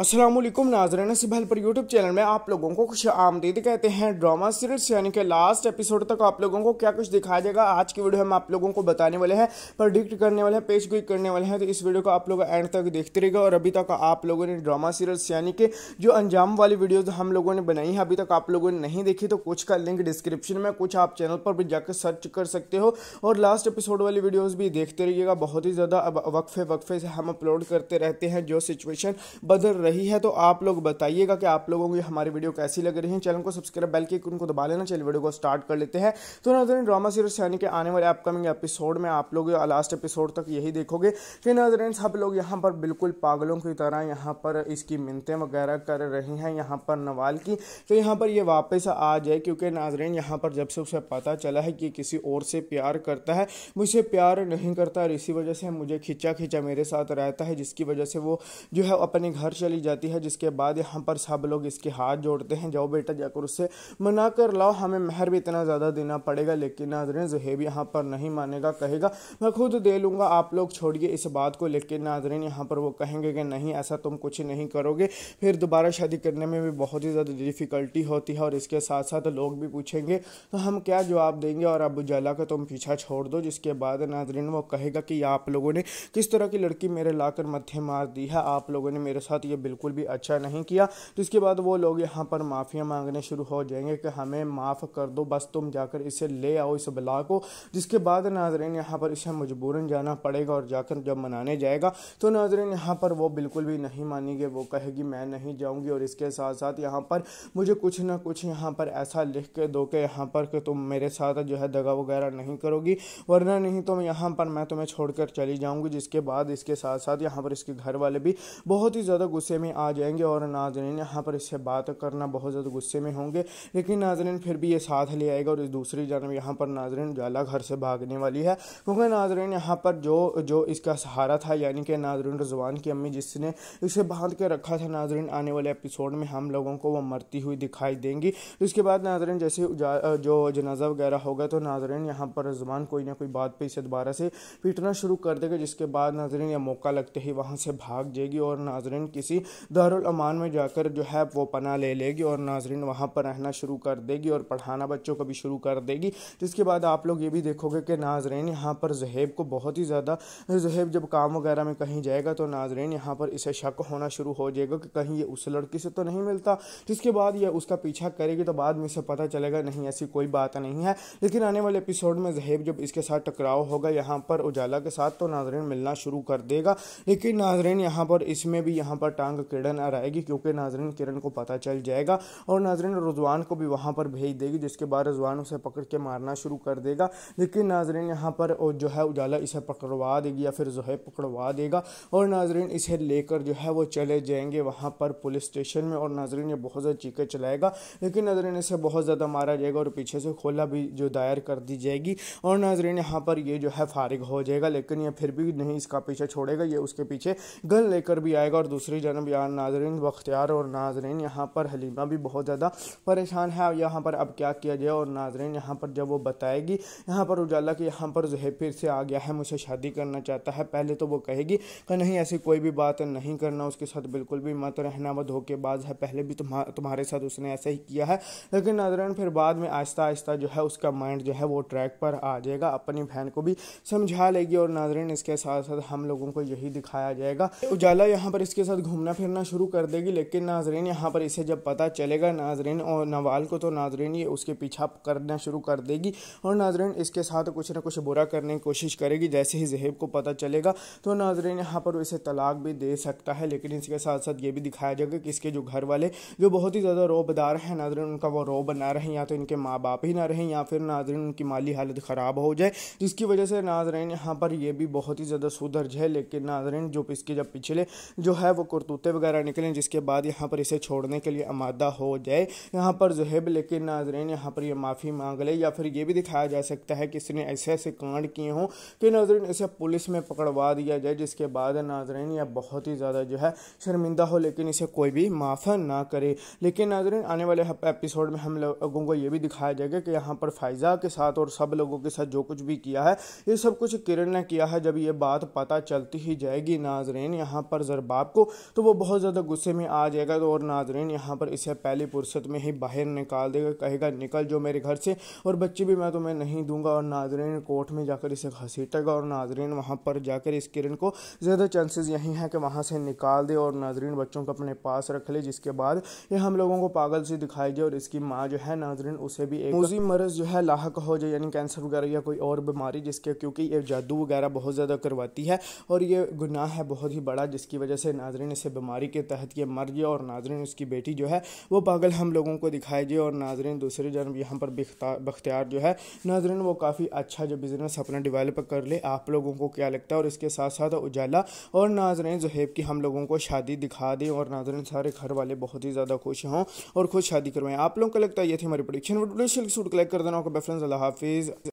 असलम नाजरन सिबहल पर YouTube channel में आप लोगों को खुश आमदीद कहते हैं ड्रामा सीरीज यानी कि लास्ट एपिसोड तक आप लोगों को क्या कुछ दिखाया जाएगा आज की वीडियो हम आप लोगों को बताने वाले हैं प्रडिक्ट करने वाले हैं पेश गोई करने वाले हैं तो इस वीडियो को आप लोग एंड तक देखते रहेगा और अभी तक आप लोगों ने ड्रामा सीरीज यानी कि जो अंजाम वाली वीडियोज हम लोगों ने बनाई है अभी तक आप लोगों ने नहीं देखी तो कुछ का लिंक डिस्क्रिप्शन में कुछ आप चैनल पर भी जाकर सर्च कर सकते हो और लास्ट एपिसोड वाली वीडियोज़ भी देखते रहिएगा बहुत ही ज़्यादा अब वक्फे वक्फे से हम अपलोड करते रहते हैं जो सिचुएशन बदल रही रही है तो आप लोग बताइएगा कि आप लोगों को हमारी वीडियो कैसी लग रही है चैनल को सब्सक्राइब बेल के को दबा लेना चलिए वीडियो को स्टार्ट कर लेते हैं तो नाजरन ड्रामा सीरीज यानी कि आने वाले अपकमिंग एपिसोड में आप लोग लास्ट एपिसोड तक यही देखोगे कि नाजरन सब लोग यहाँ पर बिल्कुल पागलों की तरह यहाँ पर इसकी मिनतें वगैरह कर रही हैं यहाँ पर नवाल की तो यहाँ पर ये वापस आ जाए क्योंकि नाजरन यहाँ पर जब से उसे पता चला है कि किसी और से प्यार करता है मुझसे प्यार नहीं करता और इसी वजह से मुझे खिंचा खिंचा मेरे साथ रहता है जिसकी वजह से वो जो है अपने घर चली करी जाती है जिसके बाद यहाँ पर सब लोग इसके हाथ जोड़ते हैं जाओ बेटा जाकर उससे मना कर लाओ हमें महर भी इतना ज़्यादा देना पड़ेगा लेकिन नाजरन जहेब यहाँ पर नहीं मानेगा कहेगा मैं खुद दे लूँगा आप लोग छोड़िए इस बात को लेकिन नाजरन यहाँ पर वो कहेंगे कि नहीं ऐसा तुम कुछ नहीं करोगे फिर दोबारा शादी करने में भी बहुत ही ज़्यादा डिफ़िकल्टी होती है और इसके साथ साथ लोग भी पूछेंगे तो हम क्या जवाब देंगे और अब उजाला का तुम पीछा छोड़ दो जिसके बाद नाजरीन वो कहेगा कि आप लोगों ने किस तरह की लड़की मेरे लाकर मध्य मार दी है आप लोगों ने मेरे साथ ये बिल्कुल भी अच्छा नहीं किया तो इसके बाद वो लोग यहाँ पर माफ़िया मांगने शुरू हो जाएंगे कि हमें माफ़ कर दो बस तुम जाकर इसे ले आओ इस बला को जिसके बाद नाजरन यहाँ पर इसे मजबूरन जाना पड़ेगा और जाकर जब मनाने जाएगा तो नाजरन यहाँ पर वो बिल्कुल भी नहीं मानेंगे वो कहेगी मैं नहीं जाऊँगी और इसके साथ साथ यहाँ पर मुझे कुछ ना कुछ यहाँ पर ऐसा लिख के दो के यहाँ पर कि तुम मेरे साथ जो है दगा वगैरह नहीं करोगी वरना नहीं तो यहाँ पर मैं तुम्हें छोड़कर चली जाऊँगी जिसके बाद इसके साथ साथ यहाँ पर इसके घर वाले भी बहुत ही ज़्यादा गुस्से गुस्से में आ जाएंगे और नाजरन यहाँ पर इससे बात करना बहुत ज़्यादा गुस्से में होंगे लेकिन नाजरन फिर भी ये साथ ले आएगा और इस दूसरी जानब यहाँ पर नाजरन उजाला घर से भागने वाली है क्योंकि नाजरन यहाँ पर जो जो इसका सहारा था यानी कि नाजरन रजवान की अम्मी जिसने इसे बांध के रखा था नाजरन आने वाले एपिसोड में हम लोगों को वो मरती हुई दिखाई देंगी इसके बाद नाजरन जैसे जो जनाजा वगैरह होगा तो नाजरन यहाँ पर रजवान कोई ना कोई बात पर इसे दोबारा से पीटना शुरू कर देगा जिसके बाद नाजरन यह मौका लगते ही वहाँ से भाग जाएगी और नाजरन किसी दारुल अमान में जाकर जो है वो पना ले लेगी और नाजरीन वहाँ पर रहना शुरू कर देगी और पढ़ाना बच्चों को भी शुरू कर देगी जिसके बाद आप लोग ये भी देखोगे कि नाजरीन यहाँ पर जहेब को बहुत ही ज़्यादा जहेब जब काम वगैरह में कहीं जाएगा तो नाजरीन यहाँ पर इसे शक होना शुरू हो जाएगा कि कहीं ये उस लड़की से तो नहीं मिलता जिसके बाद यह उसका पीछा करेगी तो बाद में इसे पता चलेगा नहीं ऐसी कोई बात नहीं है लेकिन आने वाले एपिसोड में जहेब जब इसके साथ टकराव होगा यहाँ पर उजाला के साथ तो नाजरीन मिलना शुरू कर देगा लेकिन नाजरीन यहाँ पर इसमें भी यहाँ पर टांग टांग किरण आएगी क्योंकि नाजरन किरण को पता चल जाएगा और नाजरन रजवान को भी वहाँ पर भेज देगी जिसके बाद रजवान उसे पकड़ के मारना शुरू कर देगा लेकिन नाजरन यहाँ पर जो है उजाला इसे पकड़वा देगी या फिर जहेब पकड़वा देगा और नाजरन इसे लेकर जो है वो चले जाएंगे वहाँ पर पुलिस स्टेशन में और नाजरन ये बहुत ज़्यादा चीखे चलाएगा लेकिन नाजरन इसे बहुत ज़्यादा मारा जाएगा और पीछे से खोला भी जो दायर कर दी जाएगी और नाजरन यहाँ पर ये जो है फारिग हो जाएगा लेकिन ये फिर भी नहीं इसका पीछे छोड़ेगा ये उसके पीछे गन लेकर भी आएगा और दूसरी जन मोहतरम यार नाजरीन बख्तियार और नाजरीन यहाँ पर हलीमा भी बहुत ज़्यादा परेशान है यहाँ पर अब क्या किया जाए और नाजरीन यहाँ पर जब वो बताएगी यहाँ पर उजाला कि यहाँ पर जहेब फिर से आ गया है मुझसे शादी करना चाहता है पहले तो वो कहेगी कि नहीं ऐसी कोई भी बात नहीं करना उसके साथ बिल्कुल भी मत रहना वह धोखेबाज है पहले भी तुम्हा, तुम्हारे साथ उसने ऐसा ही किया है लेकिन नाजरन फिर बाद में आहिस्ता आहिस्ता जो है उसका माइंड जो है वो ट्रैक पर आ जाएगा अपनी बहन को भी समझा लेगी और नाजरन इसके साथ साथ हम लोगों को यही दिखाया जाएगा उजाला यहाँ पर इसके साथ घूमना घूमना फिरना शुरू कर देगी लेकिन नाजरीन यहाँ पर इसे जब पता चलेगा नाजरीन और नवाल को तो नाजरीन ये उसके पीछा करना शुरू कर देगी और नाजरीन इसके साथ कुछ ना कुछ बुरा करने की कोशिश करेगी जैसे ही जहेब को पता चलेगा तो नाजरीन यहाँ पर इसे तलाक भी दे सकता है लेकिन इसके साथ साथ ये भी दिखाया जाएगा कि इसके जो घर वाले जो बहुत ही ज़्यादा रोबदार हैं नाजरीन उनका वो रोब ना रहें या तो इनके माँ बाप ही ना रहें या फिर नाजरीन उनकी माली हालत ख़राब हो जाए जिसकी वजह से नाजरीन यहाँ पर यह भी बहुत ही ज़्यादा सुधर जाए लेकिन नाजरीन जो इसके जब पिछले जो है वो करतूत कुत्ते वगैरह निकलें जिसके बाद यहाँ पर इसे छोड़ने के लिए आमादा हो जाए यहाँ पर जहेब लेकिन नाजरेन यहाँ पर ये माफ़ी मांग ले या फिर ये भी दिखाया जा सकता है कि इसने ऐसे ऐसे कांड किए हों कि नाजरेन इसे पुलिस में पकड़वा दिया जाए जिसके बाद नाजरेन यह बहुत ही ज़्यादा जो है शर्मिंदा हो लेकिन इसे कोई भी माफ़ ना करे लेकिन नाजरेन आने वाले एपिसोड में हम लोगों को ये भी दिखाया जाएगा कि यहाँ पर फायज़ा के साथ और सब लोगों के साथ जो कुछ भी किया है ये सब कुछ किरण ने किया है जब ये बात पता चलती ही जाएगी नाजरेन यहाँ पर जरबाब को तो वो वो बहुत ज़्यादा गुस्से में आ जाएगा तो और नाजरीन यहाँ पर इसे पहली फुर्सत में ही बाहर निकाल देगा कहेगा निकल जो मेरे घर से और बच्चे भी मैं तुम्हें नहीं दूंगा और नाजरीन कोर्ट में जाकर इसे घसीटेगा और नाजरीन वहाँ पर जाकर इस किरण को ज़्यादा चांसेस यही हैं कि वहाँ से निकाल दे और नाजरीन बच्चों को अपने पास रख ले जिसके बाद ये हम लोगों को पागल से दिखाई दे और इसकी माँ जो है नाजरीन उसे भी एक मोजी मर्ज जो है लाक हो जाए यानी कैंसर वगैरह या कोई और बीमारी जिसके क्योंकि ये जादू वगैरह बहुत ज़्यादा करवाती है और ये गुनाह है बहुत ही बड़ा जिसकी वजह से नाजरीन इसे बीमारी के तहत ये मर जाए और नाजरन उसकी बेटी जो है वो पागल हम लोगों को दिखाई दिए और नाजरन दूसरे जानब यहाँ पर बख्तियार जो है नाजरन वो काफ़ी अच्छा जो बिज़नेस अपना डिवेलप कर ले आप लोगों को क्या लगता है और इसके साथ साथ उजाला और नाजरन जहेब की हम लोगों को शादी दिखा दें और नाजरन सारे घर वाले बहुत ही ज़्यादा खुश हों और खुद शादी करवाएं आप लोगों को लगता है ये थी हमारी प्रोडिक्शन वीडियो कलेक्ट कर देना हाफिज़